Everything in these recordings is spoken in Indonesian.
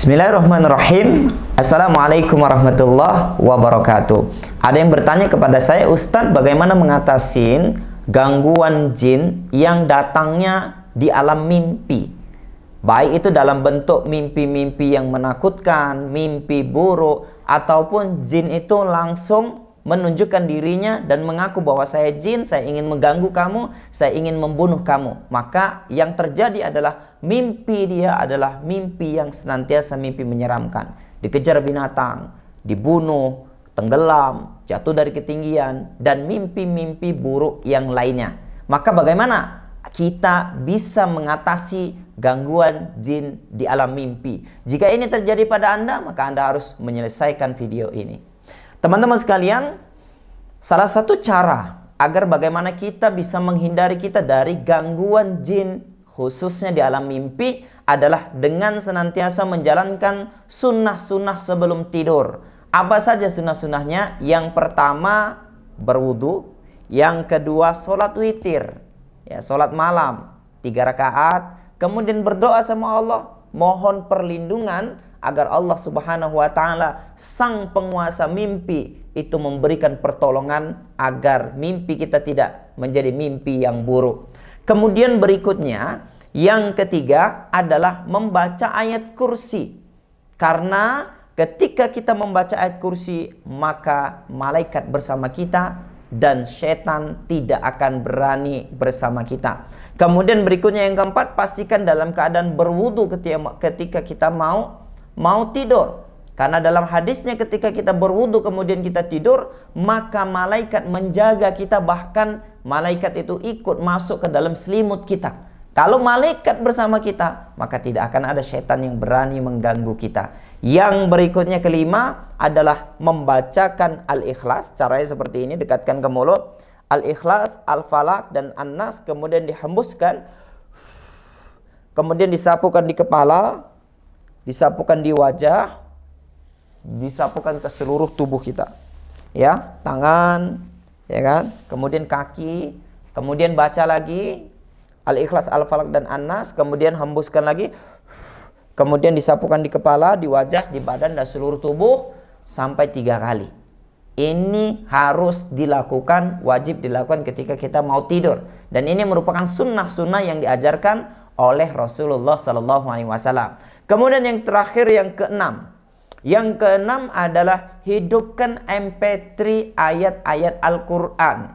Bismillahirrahmanirrahim Assalamualaikum warahmatullahi wabarakatuh Ada yang bertanya kepada saya Ustaz, bagaimana mengatasi gangguan jin yang datangnya di alam mimpi Baik itu dalam bentuk mimpi-mimpi yang menakutkan, mimpi buruk Ataupun jin itu langsung menunjukkan dirinya dan mengaku bahwa saya jin, saya ingin mengganggu kamu, saya ingin membunuh kamu. Maka yang terjadi adalah mimpi dia adalah mimpi yang senantiasa mimpi menyeramkan. Dikejar binatang, dibunuh, tenggelam, jatuh dari ketinggian, dan mimpi-mimpi buruk yang lainnya. Maka bagaimana kita bisa mengatasi gangguan jin di alam mimpi? Jika ini terjadi pada Anda, maka Anda harus menyelesaikan video ini. Teman-teman sekalian, salah satu cara agar bagaimana kita bisa menghindari kita dari gangguan jin khususnya di alam mimpi adalah dengan senantiasa menjalankan sunnah-sunnah sebelum tidur. Apa saja sunnah-sunnahnya? Yang pertama berwudu, yang kedua sholat witir, ya sholat malam tiga rakaat, kemudian berdoa sama Allah mohon perlindungan agar Allah Subhanahu wa taala sang penguasa mimpi itu memberikan pertolongan agar mimpi kita tidak menjadi mimpi yang buruk. Kemudian berikutnya, yang ketiga adalah membaca ayat kursi. Karena ketika kita membaca ayat kursi, maka malaikat bersama kita dan setan tidak akan berani bersama kita. Kemudian berikutnya yang keempat, pastikan dalam keadaan berwudu ketika kita mau mau tidur. Karena dalam hadisnya ketika kita berwudu kemudian kita tidur, maka malaikat menjaga kita bahkan malaikat itu ikut masuk ke dalam selimut kita. Kalau malaikat bersama kita, maka tidak akan ada setan yang berani mengganggu kita. Yang berikutnya kelima adalah membacakan Al-Ikhlas. Caranya seperti ini, dekatkan ke mulut. Al-Ikhlas, Al-Falak, dan An-Nas kemudian dihembuskan. Kemudian disapukan di kepala, disapukan di wajah, disapukan ke seluruh tubuh kita. Ya, tangan, ya kan? Kemudian kaki, kemudian baca lagi Al-Ikhlas, Al-Falak, dan An-Nas, kemudian hembuskan lagi. Kemudian disapukan di kepala, di wajah, di badan, dan seluruh tubuh sampai tiga kali. Ini harus dilakukan, wajib dilakukan ketika kita mau tidur. Dan ini merupakan sunnah-sunnah yang diajarkan oleh Rasulullah Sallallahu Alaihi Wasallam. Kemudian yang terakhir yang keenam, yang keenam adalah hidupkan MP3 ayat-ayat Al-Quran.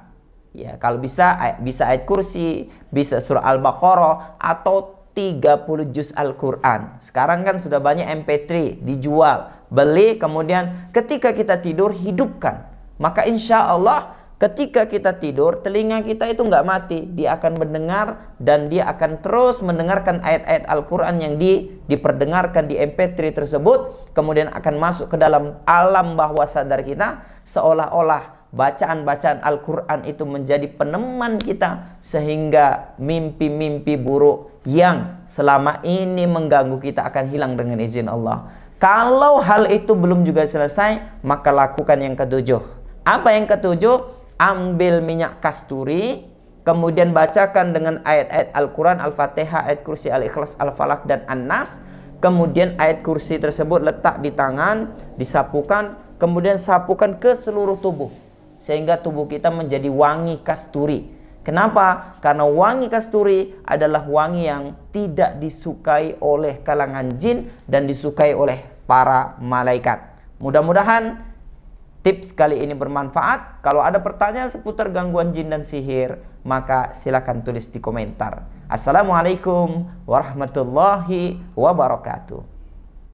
Ya, kalau bisa bisa ayat kursi, bisa surah Al-Baqarah atau 30 juz Al-Quran. Sekarang kan sudah banyak MP3 dijual. Beli kemudian ketika kita tidur hidupkan. Maka insya Allah ketika kita tidur telinga kita itu nggak mati. Dia akan mendengar dan dia akan terus mendengarkan ayat-ayat Al-Quran yang di, diperdengarkan di MP3 tersebut. Kemudian akan masuk ke dalam alam bawah sadar kita seolah-olah bacaan-bacaan Al-Quran itu menjadi peneman kita sehingga mimpi-mimpi buruk yang selama ini mengganggu kita akan hilang dengan izin Allah. Kalau hal itu belum juga selesai, maka lakukan yang ketujuh. Apa yang ketujuh? Ambil minyak kasturi, kemudian bacakan dengan ayat-ayat Al-Quran, Al-Fatihah, ayat kursi, Al-Ikhlas, Al-Falak, dan An-Nas. Kemudian ayat kursi tersebut letak di tangan, disapukan, kemudian sapukan ke seluruh tubuh sehingga tubuh kita menjadi wangi kasturi. Kenapa? Karena wangi kasturi adalah wangi yang tidak disukai oleh kalangan jin dan disukai oleh para malaikat. Mudah-mudahan tips kali ini bermanfaat. Kalau ada pertanyaan seputar gangguan jin dan sihir, maka silakan tulis di komentar. Assalamualaikum warahmatullahi wabarakatuh.